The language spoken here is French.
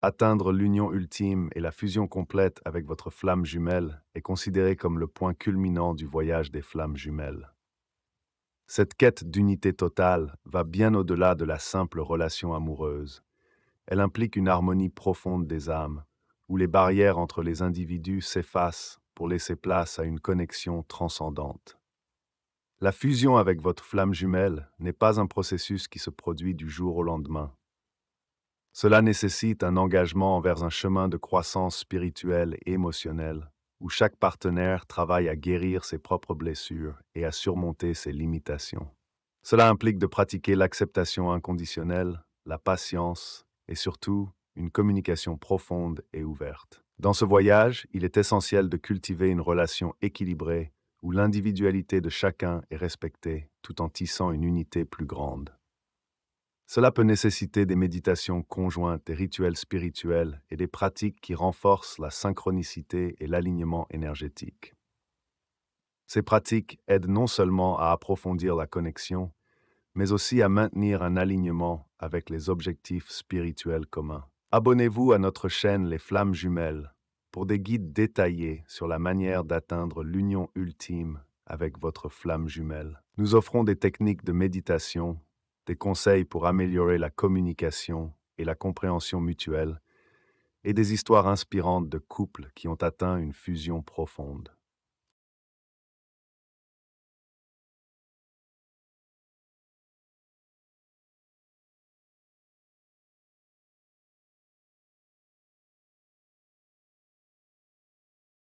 Atteindre l'union ultime et la fusion complète avec votre flamme jumelle est considéré comme le point culminant du voyage des flammes jumelles. Cette quête d'unité totale va bien au-delà de la simple relation amoureuse. Elle implique une harmonie profonde des âmes, où les barrières entre les individus s'effacent pour laisser place à une connexion transcendante. La fusion avec votre flamme jumelle n'est pas un processus qui se produit du jour au lendemain. Cela nécessite un engagement envers un chemin de croissance spirituelle et émotionnelle, où chaque partenaire travaille à guérir ses propres blessures et à surmonter ses limitations. Cela implique de pratiquer l'acceptation inconditionnelle, la patience et surtout une communication profonde et ouverte. Dans ce voyage, il est essentiel de cultiver une relation équilibrée où l'individualité de chacun est respectée tout en tissant une unité plus grande. Cela peut nécessiter des méditations conjointes, des rituels spirituels et des pratiques qui renforcent la synchronicité et l'alignement énergétique. Ces pratiques aident non seulement à approfondir la connexion, mais aussi à maintenir un alignement avec les objectifs spirituels communs. Abonnez-vous à notre chaîne Les Flammes Jumelles pour des guides détaillés sur la manière d'atteindre l'union ultime avec votre flamme jumelle. Nous offrons des techniques de méditation des conseils pour améliorer la communication et la compréhension mutuelle, et des histoires inspirantes de couples qui ont atteint une fusion profonde.